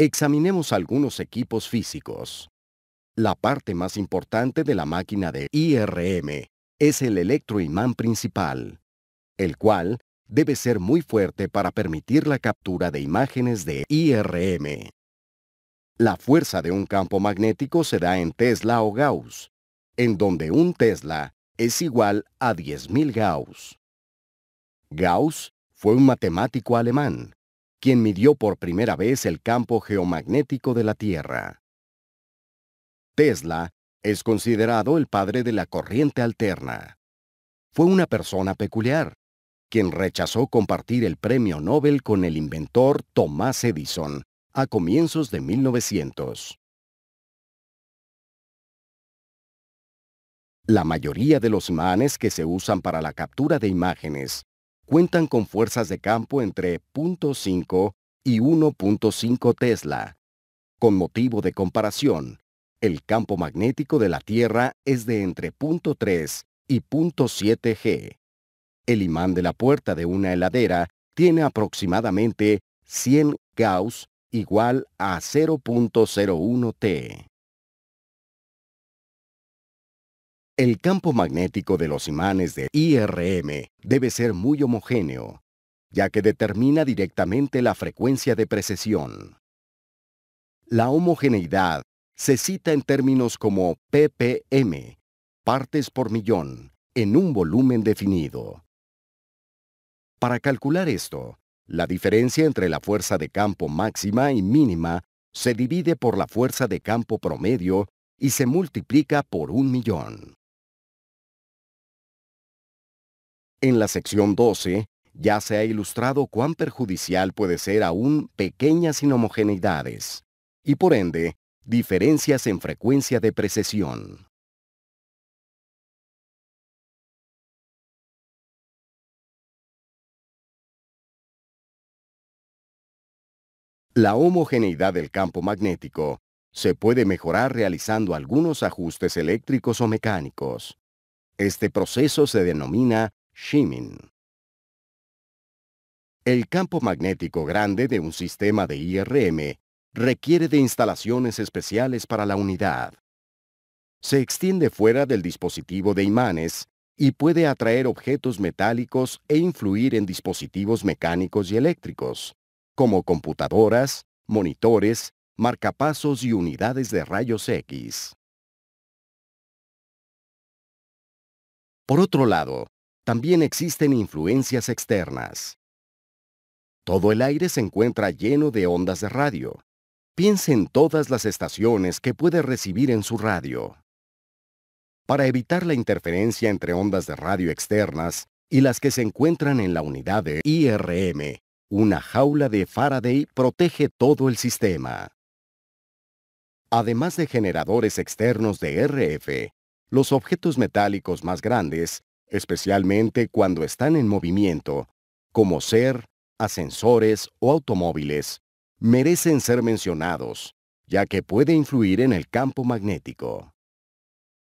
Examinemos algunos equipos físicos. La parte más importante de la máquina de IRM es el electroimán principal, el cual debe ser muy fuerte para permitir la captura de imágenes de IRM. La fuerza de un campo magnético se da en Tesla o Gauss, en donde un Tesla es igual a 10.000 Gauss. Gauss fue un matemático alemán, quien midió por primera vez el campo geomagnético de la Tierra. Tesla es considerado el padre de la corriente alterna. Fue una persona peculiar, quien rechazó compartir el premio Nobel con el inventor Thomas Edison a comienzos de 1900. La mayoría de los imanes que se usan para la captura de imágenes cuentan con fuerzas de campo entre 0.5 y 1.5 Tesla. Con motivo de comparación, el campo magnético de la Tierra es de entre 0.3 y 0.7 G. El imán de la puerta de una heladera tiene aproximadamente 100 Gauss igual a 0.01 T. El campo magnético de los imanes de IRM debe ser muy homogéneo, ya que determina directamente la frecuencia de precesión. La homogeneidad se cita en términos como ppm, partes por millón, en un volumen definido. Para calcular esto, la diferencia entre la fuerza de campo máxima y mínima se divide por la fuerza de campo promedio y se multiplica por un millón. En la sección 12, ya se ha ilustrado cuán perjudicial puede ser aún pequeñas inhomogeneidades, y por ende, diferencias en frecuencia de precesión. La homogeneidad del campo magnético se puede mejorar realizando algunos ajustes eléctricos o mecánicos. Este proceso se denomina el campo magnético grande de un sistema de IRM requiere de instalaciones especiales para la unidad. Se extiende fuera del dispositivo de imanes y puede atraer objetos metálicos e influir en dispositivos mecánicos y eléctricos, como computadoras, monitores, marcapasos y unidades de rayos X. Por otro lado, también existen influencias externas. Todo el aire se encuentra lleno de ondas de radio. Piense en todas las estaciones que puede recibir en su radio. Para evitar la interferencia entre ondas de radio externas y las que se encuentran en la unidad de IRM, una jaula de Faraday protege todo el sistema. Además de generadores externos de RF, los objetos metálicos más grandes especialmente cuando están en movimiento, como ser, ascensores o automóviles, merecen ser mencionados, ya que puede influir en el campo magnético.